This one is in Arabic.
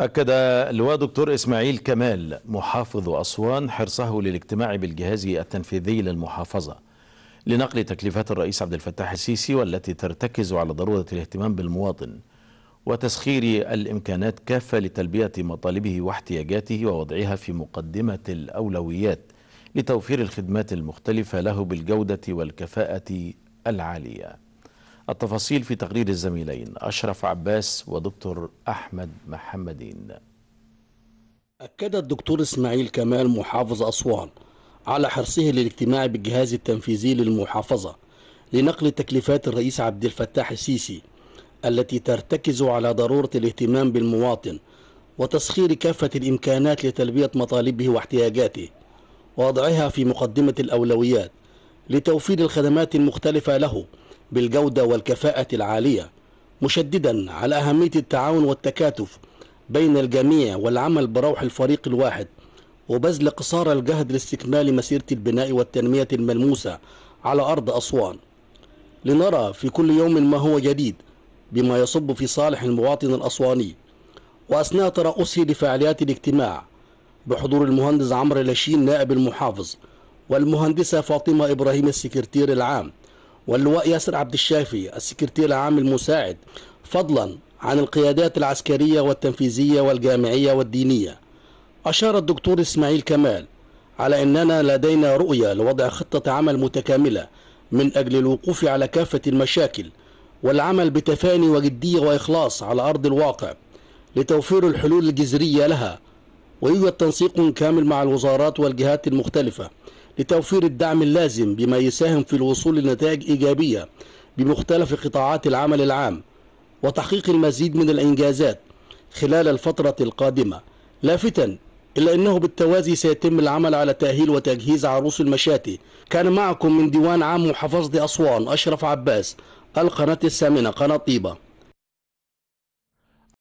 أكد اللواء دكتور إسماعيل كمال محافظ أسوان حرصه للاجتماع بالجهاز التنفيذي للمحافظة لنقل تكليفات الرئيس عبد الفتاح السيسي والتي ترتكز على ضرورة الاهتمام بالمواطن وتسخير الإمكانات كافة لتلبية مطالبه واحتياجاته ووضعها في مقدمة الأولويات لتوفير الخدمات المختلفة له بالجودة والكفاءة العالية التفاصيل في تقرير الزميلين أشرف عباس ودكتور أحمد محمدين أكد الدكتور إسماعيل كمال محافظ أسوان على حرصه للاجتماع بالجهاز التنفيذي للمحافظة لنقل تكليفات الرئيس عبد الفتاح السيسي التي ترتكز على ضرورة الاهتمام بالمواطن وتسخير كافة الإمكانات لتلبية مطالبه واحتياجاته ووضعها في مقدمة الأولويات لتوفير الخدمات المختلفة له بالجودة والكفاءة العالية مشددا على أهمية التعاون والتكاتف بين الجميع والعمل بروح الفريق الواحد وبذل قصارى الجهد لاستكمال مسيرة البناء والتنمية الملموسة على أرض أسوان لنرى في كل يوم ما هو جديد بما يصب في صالح المواطن الأسواني وأثناء ترأسي لفعاليات الاجتماع بحضور المهندس عمرو لاشين نائب المحافظ والمهندسة فاطمة إبراهيم السكرتير العام واللواء ياسر عبد الشافي السكرتير العام المساعد فضلا عن القيادات العسكرية والتنفيذية والجامعية والدينية أشار الدكتور إسماعيل كمال على أننا لدينا رؤية لوضع خطة عمل متكاملة من أجل الوقوف على كافة المشاكل والعمل بتفاني وجدية وإخلاص على أرض الواقع لتوفير الحلول الجذرية لها ويوجد تنسيق كامل مع الوزارات والجهات المختلفة لتوفير الدعم اللازم بما يساهم في الوصول لنتائج إيجابية بمختلف قطاعات العمل العام وتحقيق المزيد من الإنجازات خلال الفترة القادمة لافتا إلا أنه بالتوازي سيتم العمل على تأهيل وتجهيز عروس المشاتي كان معكم من ديوان عام محافظة أسوان أشرف عباس القناة الثامنة قناة طيبة